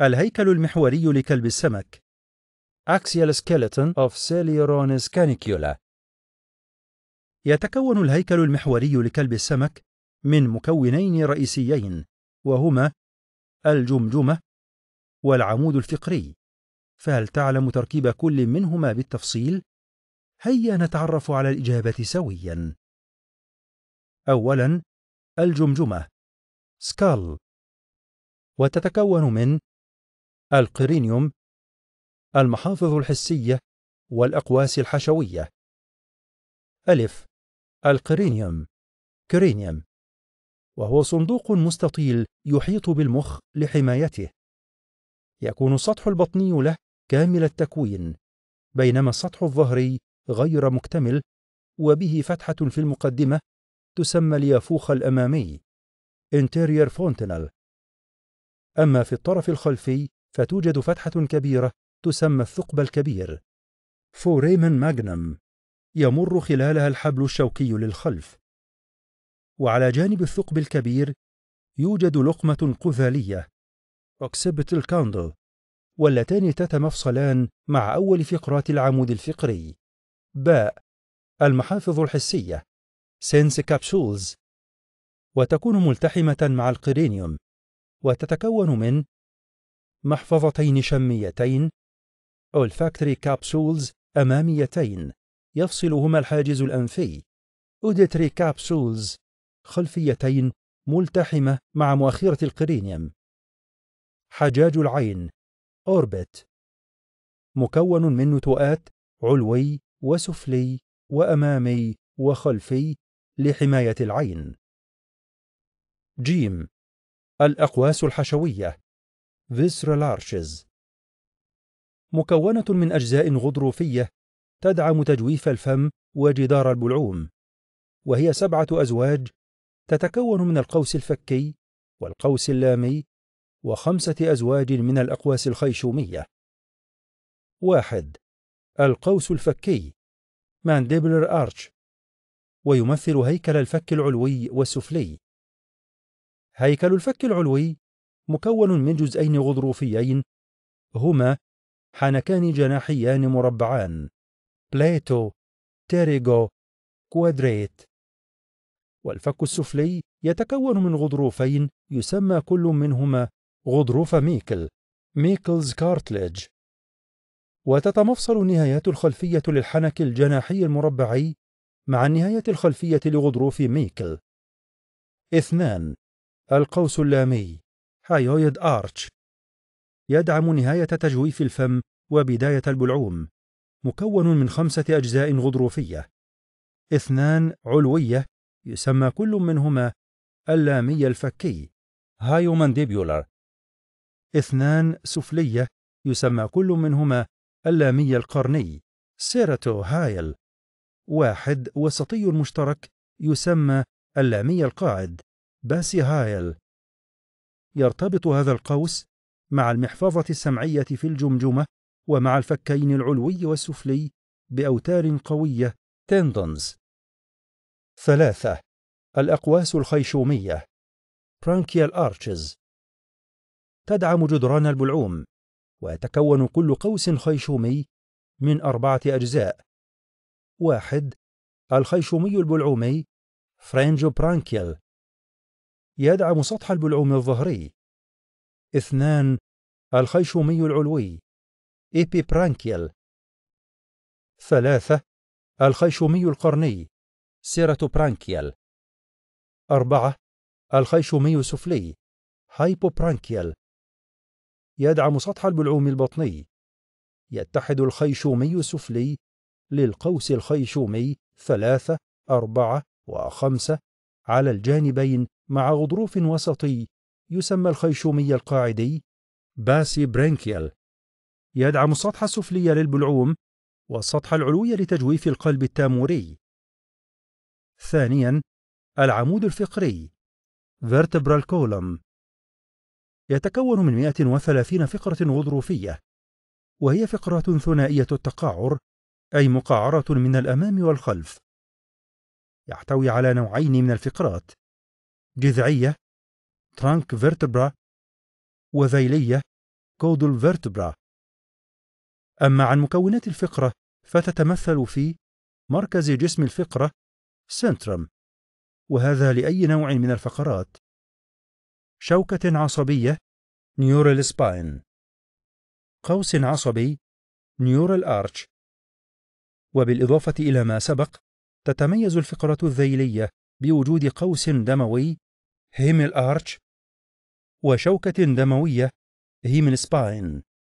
الهيكل المحوري لكلب السمك Axial skeleton of Celeronis canicula يتكون الهيكل المحوري لكلب السمك من مكونين رئيسيين وهما الجمجمة والعمود الفقري فهل تعلم تركيب كل منهما بالتفصيل؟ هيا نتعرف على الإجابة سويا أولا الجمجمة سكال وتتكون من القرينيوم المحافظ الحسية والأقواس الحشوية ألف القرينيوم كرينيوم وهو صندوق مستطيل يحيط بالمخ لحمايته يكون السطح البطني له كامل التكوين بينما السطح الظهري غير مكتمل وبه فتحة في المقدمة تسمى اليافوخ الأمامي interior fontanel أما في الطرف الخلفي فتوجد فتحة كبيرة تسمى الثقب الكبير فوريمن ماجنم يمر خلالها الحبل الشوكي للخلف وعلى جانب الثقب الكبير يوجد لقمة قذالية أوكسيبتل كاندل واللتان تتمفصلان مع أول فقرات العمود الفقري باء المحافظ الحسية سينس كابسولز وتكون ملتحمة مع القرينيوم وتتكون من محفظتين شميتين أولفاكتري كابسولز أماميتين يفصلهما الحاجز الأنفي أوديتري كابسولز خلفيتين ملتحمة مع مؤخرة القرينيوم حجاج العين أوربت مكون من نتوءات علوي وسفلي وأمامي وخلفي لحماية العين جيم الأقواس الحشوية arches مكونة من أجزاء غضروفية تدعم تجويف الفم وجدار البلعوم وهي سبعة أزواج تتكون من القوس الفكي والقوس اللامي وخمسة أزواج من الأقواس الخيشومية واحد القوس الفكي mandibular أرش ويمثل هيكل الفك العلوي والسفلي هيكل الفك العلوي مكون من جزئين غضروفيين هما حنكان جناحيان مربعان بلاتو تيريغو كوادريت والفك السفلي يتكون من غضروفين يسمى كل منهما غضروف ميكل ميكلز كارتليج وتتمفصل النهايات الخلفية للحنك الجناحي المربعي مع النهاية الخلفية لغضروف ميكل اثنان القوس اللامي هايويد آرتش oh, يدعم نهاية تجويف الفم وبداية البلعوم مكون من خمسة أجزاء غضروفية اثنان علوية يسمى كل منهما اللامي الفكي هايومانديبيولار oh, اثنان سفلية يسمى كل منهما اللامي القرني سيراتو هايل واحد وسطي مشترك يسمى اللامي القاعد باسي هايل يرتبط هذا القوس مع المحفظة السمعية في الجمجمة ومع الفكين العلوي والسفلي بأوتار قوية تندونز ثلاثة الأقواس الخيشومية برانكيال أرشز تدعم جدران البلعوم ويتكون كل قوس خيشومي من أربعة أجزاء واحد الخيشومي البلعومي فرينجو برانكيال يدعم سطح البلعوم الظهري. اثنان الخيشومي العلوي إيبيبرانكيال ثلاثة الخيشومي القرني سيراتوبرانكيال أربعة الخيشومي السفلي هايبوبرانكيال يدعم سطح البلعوم البطني يتحد الخيشومي السفلي للقوس الخيشومي ثلاثة أربعة وخمسة على الجانبين مع غضروف وسطي يسمى الخيشومي القاعدي باسي برينكيال يدعم السطح السفلي للبلعوم والسطح العلوي لتجويف القلب التاموري ثانيا العمود الفقري vertebral column يتكون من 130 فقرة غضروفية وهي فقرة ثنائية التقعر أي مقعرة من الأمام والخلف يحتوي على نوعين من الفقرات جذعية ترانك فيرتبرا وذيلية كودل فيرتبرا أما عن مكونات الفقرة فتتمثل في مركز جسم الفقرة سنترم وهذا لأي نوع من الفقرات شوكة عصبية نيورال سباين قوس عصبي نيورال آرش وبالإضافة إلى ما سبق تتميز الفقرة الذيلية بوجود قوس دموي هيميل ارتش وشوكة دموية هيمن سباين